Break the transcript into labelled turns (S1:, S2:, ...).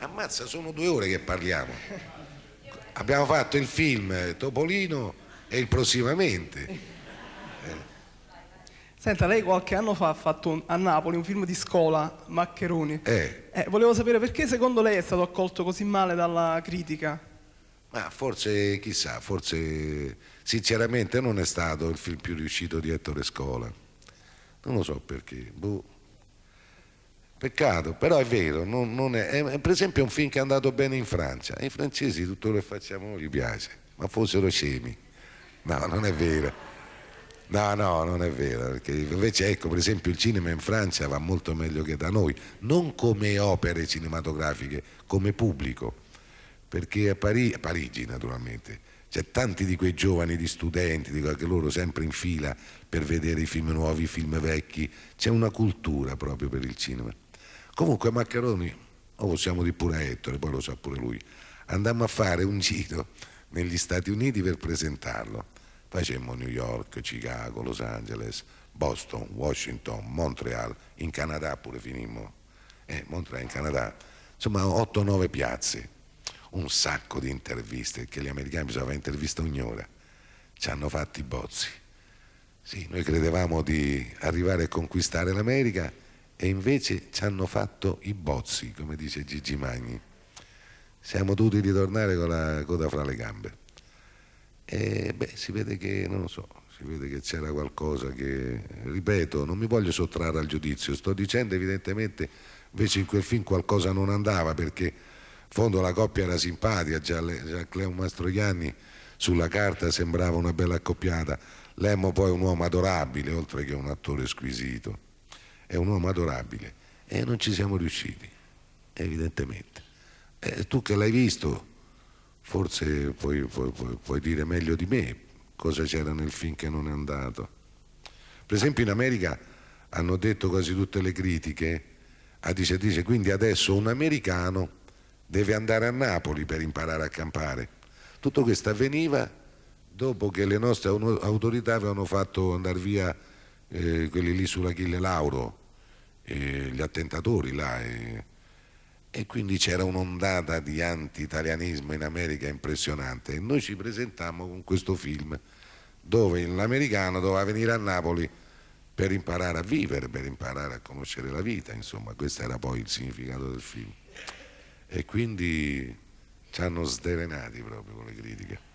S1: Ammazza, sono due ore che parliamo. Abbiamo fatto il film Topolino e il prossimamente. Eh. Senta, lei qualche anno fa ha fatto un, a Napoli un film di scuola, Maccheroni. Eh. Eh, volevo sapere perché secondo lei è stato accolto così male dalla critica? Ma forse, chissà, forse sinceramente non è stato il film più riuscito di Ettore Scola. Non lo so perché. Boh. Peccato, però è vero, non, non è, è, per esempio è un film che è andato bene in Francia, ai francesi tutto quello che facciamo gli piace, ma fossero scemi. No, non è vero. No, no, non è vero, perché invece ecco, per esempio il cinema in Francia va molto meglio che da noi, non come opere cinematografiche, come pubblico, perché a, Pari a Parigi naturalmente c'è tanti di quei giovani, di studenti, di qualche loro sempre in fila per vedere i film nuovi, i film vecchi, c'è una cultura proprio per il cinema. Comunque Maccheroni, o oh, possiamo dire pure a Ettore, poi lo sa pure lui, andammo a fare un giro negli Stati Uniti per presentarlo. Facemmo New York, Chicago, Los Angeles, Boston, Washington, Montreal, in Canada pure finimmo. Eh, Montreal in Canada. Insomma, 8-9 piazze, un sacco di interviste, che gli americani bisognava intervista ogni ora. Ci hanno fatti i bozzi. Sì, noi credevamo di arrivare a conquistare l'America e invece ci hanno fatto i bozzi, come dice Gigi Magni. Siamo dovuti ritornare con la coda fra le gambe. E beh, si vede che, non lo so, si vede che c'era qualcosa che, ripeto, non mi voglio sottrarre al giudizio, sto dicendo evidentemente invece in quel film qualcosa non andava perché in fondo la coppia era simpatica, già, già Cleo Mastroianni sulla carta sembrava una bella accoppiata, Lemmo poi è un uomo adorabile oltre che un attore squisito è un uomo adorabile e non ci siamo riusciti, evidentemente. Eh, tu che l'hai visto, forse puoi, puoi, puoi dire meglio di me cosa c'era nel film che non è andato. Per esempio in America hanno detto quasi tutte le critiche, a dice dice, quindi adesso un americano deve andare a Napoli per imparare a campare. Tutto questo avveniva dopo che le nostre autorità avevano fatto andare via eh, quelli lì sull'Achille Lauro, eh, gli attentatori là. Eh, e quindi c'era un'ondata di anti-italianismo in America impressionante e noi ci presentammo con questo film dove l'americano doveva venire a Napoli per imparare a vivere, per imparare a conoscere la vita, insomma, questo era poi il significato del film. E quindi ci hanno sdelenati proprio con le critiche.